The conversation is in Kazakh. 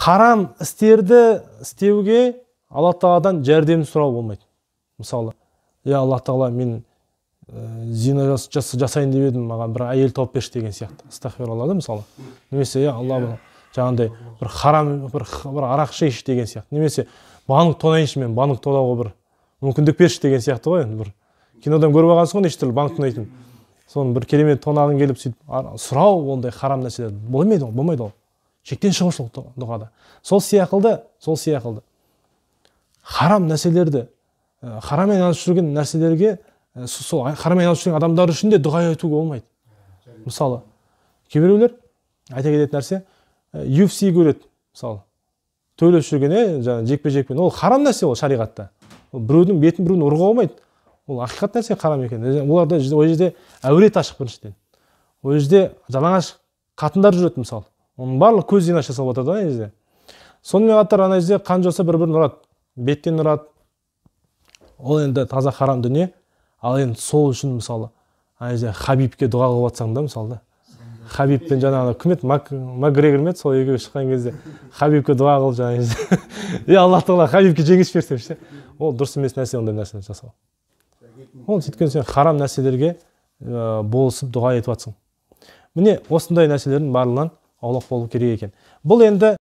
харам істерді істеуге алла тағаладан жәрдем сұрау болмайды мысалы е алла тағала мен ә, зина жас, жас, жасайын деп едім маған бір әйел тауып берші деген сияқты астағфиралла да мысалы немесе е алла жаңағыдай бір харам бір, бір арақ ішейінші деген сияқты немесе банк тонайыншы мен банк тонауға бір мүмкіндік берші деген сияқты ғой енді бір кинодан көріп алғансың ғой неше түрлі банк тонайтын соның бір керемет тонағың келіп сөйтіп сұрау ондай харам нәрселер болмайды ғой болмайды ол шектен шығушылық дұғада сол сияқылды сол сияқылды харам нәрселерді э, хараммен харам айналысып жүрген нәрселерге э, сол харам айналысып жүрген адамдар үшін де дұға айтуға болмайды мысалы кейбіреулер айта кететін нәрсе UFC э, көреді мысалы төбелесіп жүрген иә жаңағы жекпе жекпен ол харам нәрсе ол шариғатта ол біреудің бетін біреуін ұруға болмайды ол ақиқат нәрсе харам екен оларда ол жерде әурет ашық біріншіден ол жерде жалаңаш қатындар жүреді мысалы оның барлығы көз жинас жасалып жатады да жерде сонымен қатар ана жерде қан жоса бір бірін ұрады беттен ұрады ол енді таза харам дүние ал енді сол үшін мысалы ана жерде хабибке дұға қылып жатсаң да мысалы да хабиб пен жаңағы кім еді макгрегор ма еді сол екеуі шыққан кезде хабибке дұға қылып жаңағы е алла тағала хабибке жеңіс берсін ше ол дұрыс емес нәрсе ондай нәрсені жасау ол сөйткен сен харам нәрселерге ә, болысып дұға етіп жатрсың міне осындай нәрселердің барлығынан аулақ болу керек екен бұл енді